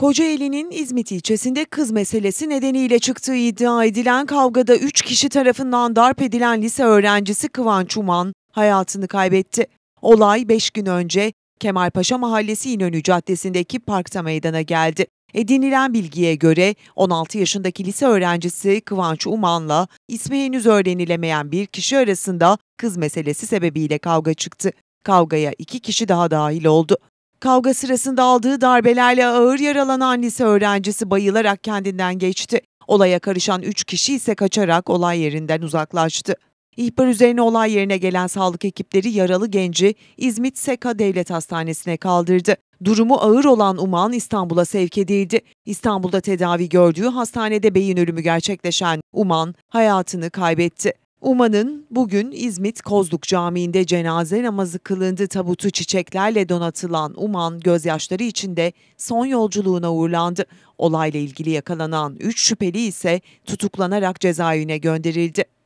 Kocaeli'nin İzmit ilçesinde kız meselesi nedeniyle çıktığı iddia edilen kavgada 3 kişi tarafından darp edilen lise öğrencisi Kıvanç Uman hayatını kaybetti. Olay 5 gün önce Kemalpaşa Mahallesi İnönü Caddesi'ndeki parkta meydana geldi. Edinilen bilgiye göre 16 yaşındaki lise öğrencisi Kıvanç Uman'la ismi henüz öğrenilemeyen bir kişi arasında kız meselesi sebebiyle kavga çıktı. Kavgaya iki kişi daha dahil oldu. Kavga sırasında aldığı darbelerle ağır yaralanan lise öğrencisi bayılarak kendinden geçti. Olaya karışan 3 kişi ise kaçarak olay yerinden uzaklaştı. İhbar üzerine olay yerine gelen sağlık ekipleri yaralı genci İzmit Seka Devlet Hastanesi'ne kaldırdı. Durumu ağır olan Uman İstanbul'a sevk edildi. İstanbul'da tedavi gördüğü hastanede beyin ölümü gerçekleşen Uman hayatını kaybetti. Uma'nın bugün İzmit Kozluk Camii'nde cenaze namazı kılındı. Tabutu çiçeklerle donatılan Uman gözyaşları içinde son yolculuğuna uğurlandı. Olayla ilgili yakalanan 3 şüpheli ise tutuklanarak cezaevine gönderildi.